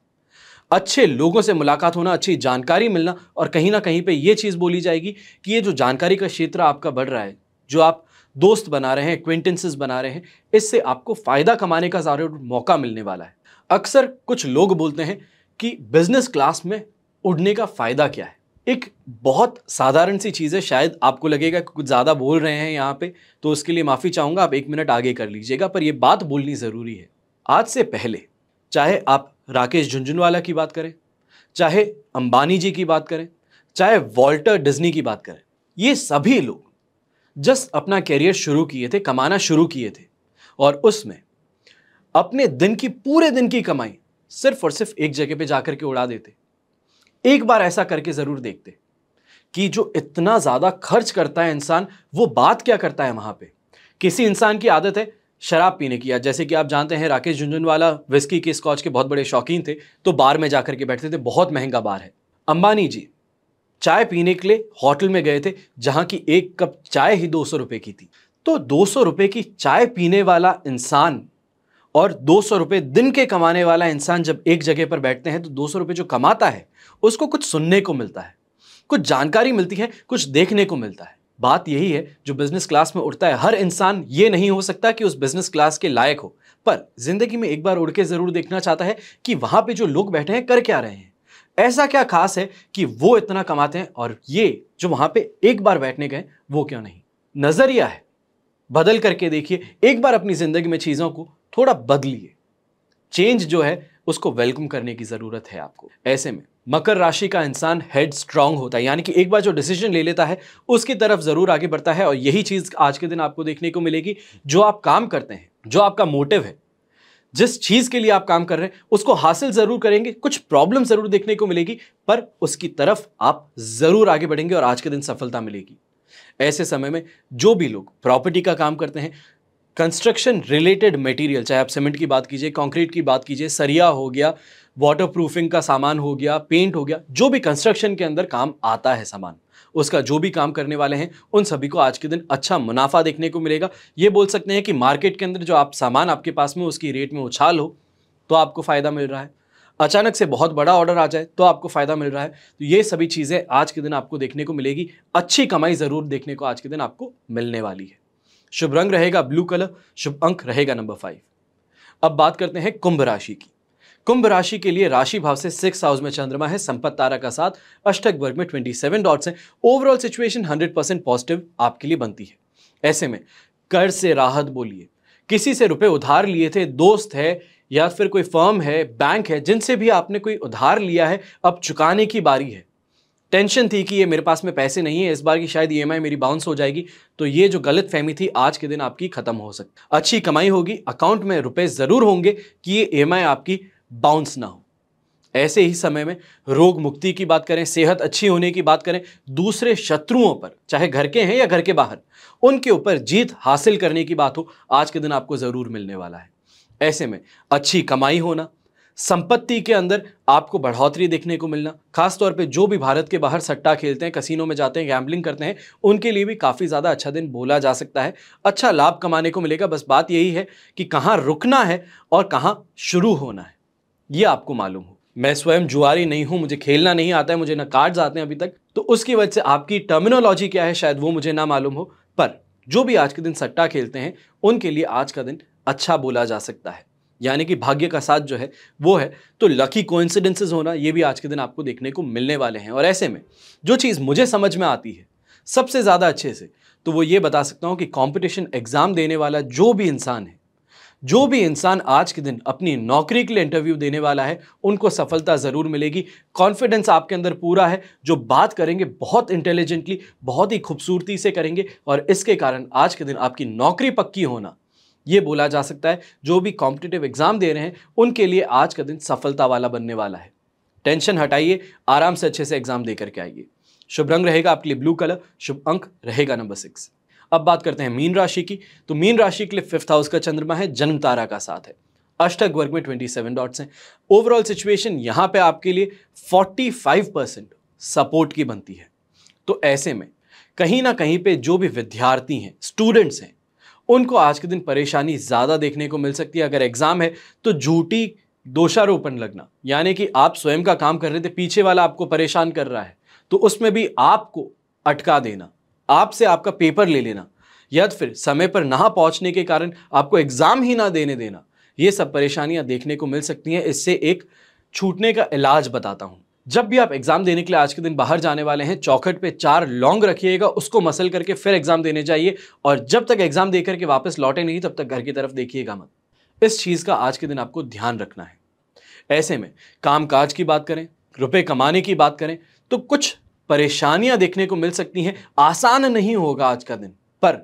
अच्छे लोगों से मुलाकात होना अच्छी जानकारी मिलना और कहीं ना कहीं पे ये चीज़ बोली जाएगी कि ये जो जानकारी का क्षेत्र आपका बढ़ रहा है जो आप दोस्त बना रहे हैं एक्वेंटेंसेस बना रहे हैं इससे आपको फ़ायदा कमाने का ज़्यादा मौका मिलने वाला है अक्सर कुछ लोग बोलते हैं कि बिज़नेस क्लास में उड़ने का फ़ायदा क्या है एक बहुत साधारण सी चीज़ है शायद आपको लगेगा कि कुछ ज़्यादा बोल रहे हैं यहाँ पे तो उसके लिए माफ़ी चाहूँगा आप एक मिनट आगे कर लीजिएगा पर यह बात बोलनी ज़रूरी है आज से पहले चाहे आप राकेश झुंझुनवाला की बात करें चाहे अंबानी जी की बात करें चाहे वॉल्टर डिज्नी की बात करें ये सभी लोग जस्ट अपना करियर शुरू किए थे कमाना शुरू किए थे और उसमें अपने दिन की पूरे दिन की कमाई सिर्फ और सिर्फ एक जगह पे जाकर के उड़ा देते एक बार ऐसा करके ज़रूर देखते कि जो इतना ज़्यादा खर्च करता है इंसान वो बात क्या करता है वहाँ पे किसी इंसान की आदत है शराब पीने की जैसे कि आप जानते हैं राकेश झुंझुनवाला विस्की के स्कॉच के बहुत बड़े शौकीन थे तो बार में जाकर के बैठते थे बहुत महंगा बार है अंबानी जी चाय पीने के लिए होटल में गए थे जहाँ की एक कप चाय ही दो सौ की थी तो दो सौ की चाय पीने वाला इंसान और दो सौ रुपये दिन के कमाने वाला इंसान जब एक जगह पर बैठते हैं तो दो सौ रुपये जो कमाता है उसको कुछ सुनने को मिलता है कुछ जानकारी मिलती है कुछ देखने को मिलता है बात यही है जो बिजनेस क्लास में उड़ता है हर इंसान ये नहीं हो सकता कि उस बिजनेस क्लास के लायक हो पर जिंदगी में एक बार उड़ के ज़रूर देखना चाहता है कि वहां पे जो लोग बैठे हैं कर क्या रहे हैं ऐसा क्या खास है कि वो इतना कमाते हैं और ये जो वहां पे एक बार बैठने गए वो क्यों नहीं नज़रिया है बदल करके देखिए एक बार अपनी ज़िंदगी में चीज़ों को थोड़ा बदलिए चेंज जो है उसको वेलकम करने की ज़रूरत है आपको ऐसे में मकर राशि का इंसान हेड स्ट्रांग होता है यानी कि एक बार जो डिसीजन ले लेता है उसकी तरफ ज़रूर आगे बढ़ता है और यही चीज़ आज के दिन आपको देखने को मिलेगी जो आप काम करते हैं जो आपका मोटिव है जिस चीज़ के लिए आप काम कर रहे हैं उसको हासिल ज़रूर करेंगे कुछ प्रॉब्लम ज़रूर देखने को मिलेगी पर उसकी तरफ आप ज़रूर आगे बढ़ेंगे और आज के दिन सफलता मिलेगी ऐसे समय में जो भी लोग प्रॉपर्टी का काम करते हैं कंस्ट्रक्शन रिलेटेड मटेरियल चाहे आप सीमेंट की बात कीजिए कंक्रीट की बात कीजिए सरिया हो गया वाटर प्रूफिंग का सामान हो गया पेंट हो गया जो भी कंस्ट्रक्शन के अंदर काम आता है सामान उसका जो भी काम करने वाले हैं उन सभी को आज के दिन अच्छा मुनाफा देखने को मिलेगा ये बोल सकते हैं कि मार्केट के अंदर जो आप सामान आपके पास में उसकी रेट में उछाल हो तो आपको फ़ायदा मिल रहा है अचानक से बहुत बड़ा ऑर्डर आ जाए तो आपको फ़ायदा मिल रहा है तो ये सभी चीज़ें आज के दिन आपको देखने को मिलेगी अच्छी कमाई ज़रूर देखने को आज के दिन आपको मिलने वाली है शुभ रंग रहेगा ब्लू कलर शुभ अंक रहेगा नंबर फाइव अब बात करते हैं कुंभ राशि की कुंभ राशि के लिए राशि भाव से सिक्स हाउस में चंद्रमा है संपत तारा का साथ अष्टक वर्ग में सेवन डॉट्स हैं overall situation hundred percent positive आपके लिए बनती है ऐसे में कर्ज से राहत बोलिए किसी से रुपए उधार लिए थे दोस्त है या फिर कोई फर्म है बैंक है जिनसे भी आपने कोई उधार लिया है अब चुकाने की बारी है टेंशन थी कि ये मेरे पास में पैसे नहीं है इस बार की शायद ई e मेरी बाउंस हो जाएगी तो ये जो गलत फहमी थी आज के दिन आपकी खत्म हो सकती अच्छी कमाई होगी अकाउंट में रुपए ज़रूर होंगे कि ये ई e आपकी बाउंस ना हो ऐसे ही समय में रोग मुक्ति की बात करें सेहत अच्छी होने की बात करें दूसरे शत्रुओं पर चाहे घर के हैं या घर के बाहर उनके ऊपर जीत हासिल करने की बात हो आज के दिन आपको ज़रूर मिलने वाला है ऐसे में अच्छी कमाई होना संपत्ति के अंदर आपको बढ़ोतरी देखने को मिलना खासतौर पे जो भी भारत के बाहर सट्टा खेलते हैं कसीनों में जाते हैं गैम्बलिंग करते हैं उनके लिए भी काफ़ी ज़्यादा अच्छा दिन बोला जा सकता है अच्छा लाभ कमाने को मिलेगा बस बात यही है कि कहाँ रुकना है और कहाँ शुरू होना है ये आपको मालूम हो मैं स्वयं जुआरी नहीं हूँ मुझे खेलना नहीं आता है मुझे ना कार्ड्स आते हैं अभी तक तो उसकी वजह से आपकी टर्मिनोलॉजी क्या है शायद वो मुझे ना मालूम हो पर जो भी आज के दिन सट्टा खेलते हैं उनके लिए आज का दिन अच्छा बोला जा सकता है यानी कि भाग्य का साथ जो है वो है तो लकी कोइंसिडेंसेस होना ये भी आज के दिन आपको देखने को मिलने वाले हैं और ऐसे में जो चीज़ मुझे समझ में आती है सबसे ज़्यादा अच्छे से तो वो ये बता सकता हूँ कि कॉम्पिटिशन एग्ज़ाम देने वाला जो भी इंसान है जो भी इंसान आज के दिन अपनी नौकरी के लिए इंटरव्यू देने वाला है उनको सफलता ज़रूर मिलेगी कॉन्फिडेंस आपके अंदर पूरा है जो बात करेंगे बहुत इंटेलिजेंटली बहुत ही खूबसूरती से करेंगे और इसके कारण आज के दिन आपकी नौकरी पक्की होना ये बोला जा सकता है जो भी कॉम्पिटिटिव एग्ज़ाम दे रहे हैं उनके लिए आज का दिन सफलता वाला बनने वाला है टेंशन हटाइए आराम से अच्छे से एग्ज़ाम दे करके आइए शुभ रंग रहेगा आपके लिए ब्लू कलर शुभ अंक रहेगा नंबर सिक्स अब बात करते हैं मीन राशि की तो मीन राशि के लिए फिफ्थ हाउस का चंद्रमा है जन्म तारा का साथ है अष्टक वर्ग में 27 डॉट्स हैं ओवरऑल सिचुएशन यहाँ पे आपके लिए 45 परसेंट सपोर्ट की बनती है तो ऐसे में कहीं ना कहीं पे जो भी विद्यार्थी हैं स्टूडेंट्स हैं उनको आज के दिन परेशानी ज़्यादा देखने को मिल सकती है अगर एग्ज़ाम है तो झूठी दोषारोपण लगना यानी कि आप स्वयं का काम कर रहे थे पीछे वाला आपको परेशान कर रहा है तो उसमें भी आपको अटका देना आपसे आपका पेपर ले लेना या तो फिर समय पर ना पहुंचने के कारण आपको एग्ज़ाम ही ना देने देना ये सब परेशानियां देखने को मिल सकती हैं इससे एक छूटने का इलाज बताता हूं जब भी आप एग्ज़ाम देने के लिए आज के दिन बाहर जाने वाले हैं चौखट पे चार लॉन्ग रखिएगा उसको मसल करके फिर एग्ज़ाम देने जाइए और जब तक एग्ज़ाम दे करके वापस लौटे नहीं तब तक घर की तरफ देखिएगा मत इस चीज़ का आज के दिन आपको ध्यान रखना है ऐसे में काम काज की बात करें रुपए कमाने की बात करें तो कुछ परेशानियां देखने को मिल सकती हैं आसान नहीं होगा आज का दिन पर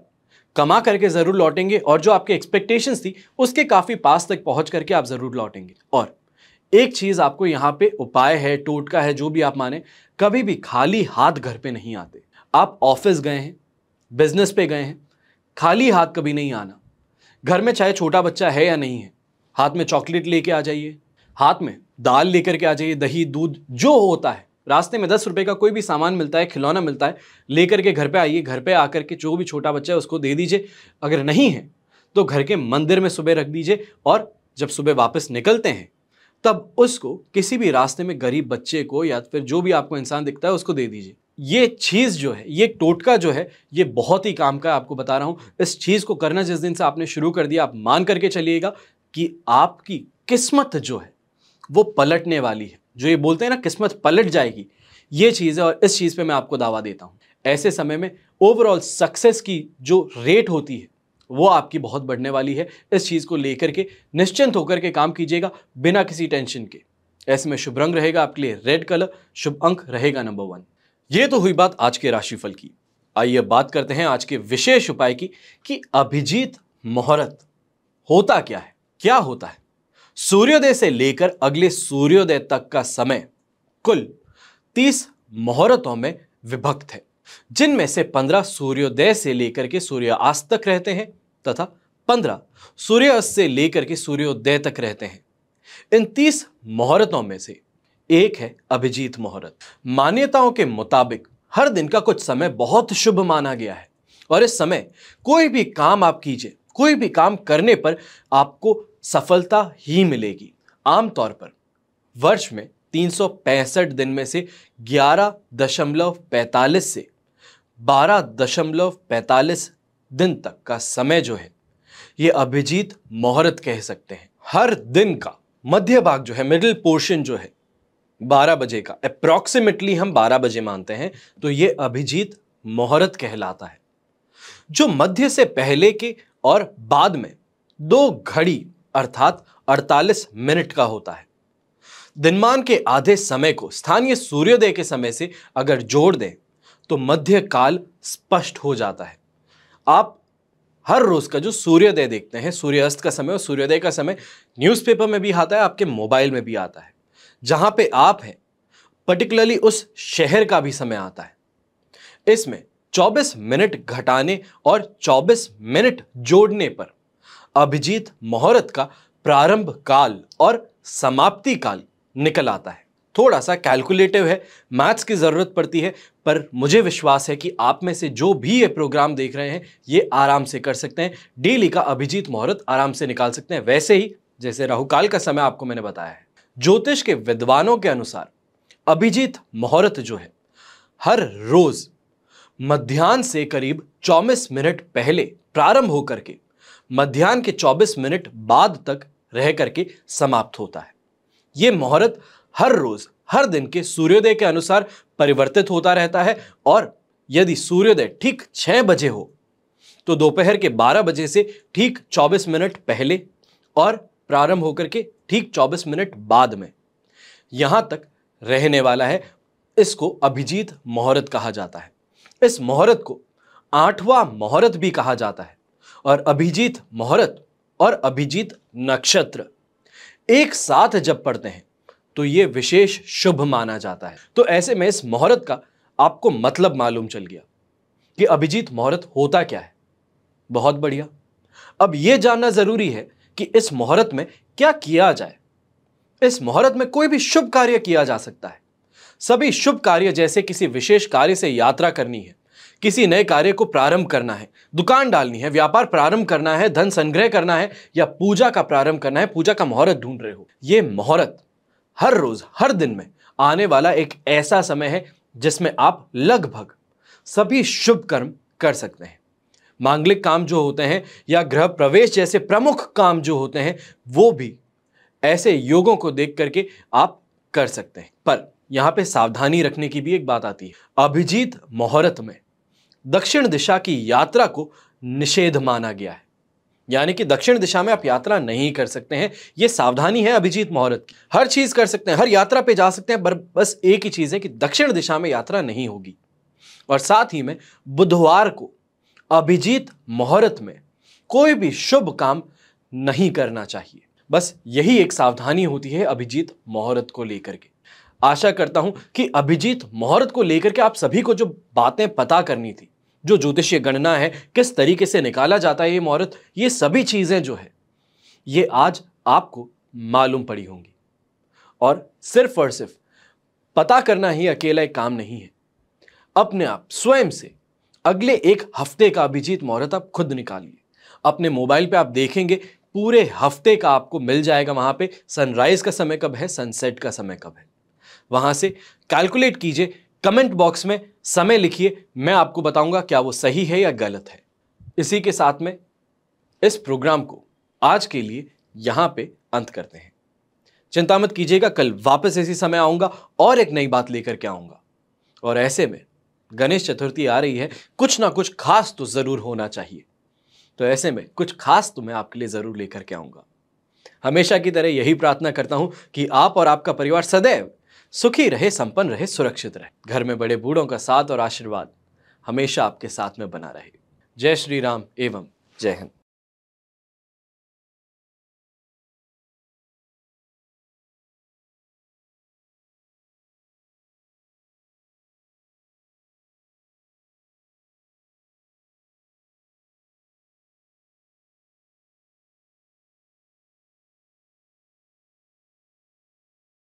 कमा करके ज़रूर लौटेंगे और जो आपके एक्सपेक्टेशंस थी उसके काफ़ी पास तक पहुंच करके आप ज़रूर लौटेंगे और एक चीज़ आपको यहाँ पे उपाय है टोटका है जो भी आप माने कभी भी खाली हाथ घर पे नहीं आते आप ऑफिस गए हैं बिजनेस पे गए हैं खाली हाथ कभी नहीं आना घर में चाहे छोटा बच्चा है या नहीं है हाथ में चॉकलेट लेके आ जाइए हाथ में दाल लेकर के आ जाइए दही दूध जो होता है रास्ते में दस रुपये का कोई भी सामान मिलता है खिलौना मिलता है लेकर के घर पे आइए घर पे आकर के जो भी छोटा बच्चा है उसको दे दीजिए अगर नहीं है तो घर के मंदिर में सुबह रख दीजिए और जब सुबह वापस निकलते हैं तब उसको किसी भी रास्ते में गरीब बच्चे को या फिर जो भी आपको इंसान दिखता है उसको दे दीजिए ये चीज़ जो है ये टोटका जो है ये बहुत ही काम का आपको बता रहा हूँ इस चीज़ को करना जिस दिन से आपने शुरू कर दिया आप मान करके चलिएगा कि आपकी किस्मत जो है वो पलटने वाली है जो ये बोलते हैं ना किस्मत पलट जाएगी ये चीज़ है और इस चीज़ पे मैं आपको दावा देता हूँ ऐसे समय में ओवरऑल सक्सेस की जो रेट होती है वो आपकी बहुत बढ़ने वाली है इस चीज़ को लेकर के निश्चिंत होकर के काम कीजिएगा बिना किसी टेंशन के ऐसे में शुभ रंग रहेगा आपके लिए रेड कलर शुभ अंक रहेगा नंबर वन ये तो हुई बात आज के राशिफल की आइए बात करते हैं आज के विशेष उपाय की कि अभिजीत मुहूर्त होता क्या है क्या होता है सूर्योदय से लेकर अगले सूर्योदय तक का समय कुल तीस मुहूर्तों में विभक्त है जिनमें से पंद्रह सूर्योदय से लेकर के सूर्यास्त तक रहते हैं तथा पंद्रह सूर्यास्त से लेकर के सूर्योदय तक रहते हैं इन तीस मुहूर्तों में से एक है अभिजीत मुहूर्त मान्यताओं के मुताबिक हर दिन का कुछ समय बहुत शुभ माना गया है और इस समय कोई भी काम आप कीजिए कोई भी काम करने पर आपको सफलता ही मिलेगी आमतौर पर वर्ष में 365 दिन में से 11.45 से 12.45 दिन तक का समय जो है ये अभिजीत मुहूर्त कह सकते हैं हर दिन का मध्य भाग जो है मिडिल पोर्शन जो है 12 बजे का अप्रॉक्सीमेटली हम 12 बजे मानते हैं तो ये अभिजीत मुहूर्त कहलाता है जो मध्य से पहले के और बाद में दो घड़ी अर्थात 48 मिनट का होता है दिनमान के आधे समय को स्थानीय सूर्योदय के समय से अगर जोड़ दें तो मध्य काल स्पष्ट हो जाता है आप हर रोज़ का जो सूर्योदय देखते हैं सूर्यास्त का समय और सूर्योदय का समय न्यूज़पेपर में भी आता है आपके मोबाइल में भी आता है जहाँ पे आप हैं पर्टिकुलरली उस शहर का भी समय आता है इसमें 24 मिनट घटाने और 24 मिनट जोड़ने पर अभिजीत मुहूर्त का प्रारंभ काल और समाप्ति काल निकल आता है थोड़ा सा कैलकुलेटिव है मैथ्स की ज़रूरत पड़ती है पर मुझे विश्वास है कि आप में से जो भी ये प्रोग्राम देख रहे हैं ये आराम से कर सकते हैं डेली का अभिजीत मुहूर्त आराम से निकाल सकते हैं वैसे ही जैसे राहुकाल का समय आपको मैंने बताया है ज्योतिष के विद्वानों के अनुसार अभिजीत मुहूर्त जो है हर रोज मध्यान्ह से करीब चौबीस मिनट पहले प्रारंभ होकर के मध्यान्ह के 24 मिनट बाद तक रह करके समाप्त होता है ये मुहूर्त हर रोज हर दिन के सूर्योदय के अनुसार परिवर्तित होता रहता है और यदि सूर्योदय ठीक 6 बजे हो तो दोपहर के 12 बजे से ठीक 24 मिनट पहले और प्रारंभ होकर के ठीक 24 मिनट बाद में यहाँ तक रहने वाला है इसको अभिजीत मुहूर्त कहा जाता है इस मुहूर्त को आठवां मुहूर्त भी कहा जाता है और अभिजीत मुहूर्त और अभिजीत नक्षत्र एक साथ जब पढ़ते हैं तो ये विशेष शुभ माना जाता है तो ऐसे में इस मुहूर्त का आपको मतलब मालूम चल गया कि अभिजीत मुहूर्त होता क्या है बहुत बढ़िया अब ये जानना जरूरी है कि इस मुहूर्त में क्या किया जाए इस मुहूर्त में कोई भी शुभ कार्य किया जा सकता है सभी शुभ कार्य जैसे किसी विशेष कार्य से यात्रा करनी है किसी नए कार्य को प्रारंभ करना है दुकान डालनी है व्यापार प्रारंभ करना है धन संग्रह करना है या पूजा का प्रारंभ करना है पूजा का मुहूर्त ढूंढ रहे हो ये मुहूर्त हर रोज हर दिन में आने वाला एक ऐसा समय है जिसमें आप लगभग सभी शुभ कर्म कर सकते हैं मांगलिक काम जो होते हैं या गृह प्रवेश जैसे प्रमुख काम जो होते हैं वो भी ऐसे योगों को देख करके आप कर सकते हैं पर यहां पे सावधानी रखने की भी एक बात आती है अभिजीत मुहूर्त में दक्षिण दिशा की यात्रा को निषेध माना गया है यानी कि दक्षिण दिशा में आप यात्रा नहीं कर सकते हैं ये सावधानी है अभिजीत मुहूर्त की हर चीज कर सकते हैं हर यात्रा पे जा सकते हैं पर बस एक ही चीज है कि दक्षिण दिशा में यात्रा नहीं होगी और साथ ही में बुधवार को अभिजीत मुहूर्त में कोई भी शुभ काम नहीं करना चाहिए बस यही एक सावधानी होती है अभिजीत मुहूर्त को लेकर के आशा करता हूं कि अभिजीत मुहूर्त को लेकर के आप सभी को जो बातें पता करनी थी जो ज्योतिषीय गणना है किस तरीके से निकाला जाता है ये मुहूर्त ये सभी चीज़ें जो है ये आज आपको मालूम पड़ी होंगी और सिर्फ और सिर्फ पता करना ही अकेला एक काम नहीं है अपने आप स्वयं से अगले एक हफ्ते का अभिजीत मुहूर्त आप खुद निकालिए अपने मोबाइल पे आप देखेंगे पूरे हफ्ते का आपको मिल जाएगा वहां पे सनराइज़ का समय कब है सनसेट का समय कब है वहां से कैलकुलेट कीजिए कमेंट बॉक्स में समय लिखिए मैं आपको बताऊंगा क्या वो सही है या गलत है इसी के साथ में इस प्रोग्राम को आज के लिए यहां पे अंत करते हैं चिंता मत कीजिएगा कल वापस इसी समय आऊंगा और एक नई बात लेकर के आऊंगा और ऐसे में गणेश चतुर्थी आ रही है कुछ ना कुछ खास तो ज़रूर होना चाहिए तो ऐसे में कुछ खास तो मैं आपके लिए ज़रूर लेकर के आऊंगा हमेशा की तरह यही प्रार्थना करता हूं कि आप और आपका परिवार सदैव सुखी रहे संपन्न रहे सुरक्षित रहे घर में बड़े बूढ़ों का साथ और आशीर्वाद हमेशा आपके साथ में बना रहे जय श्री राम एवं जय हिंद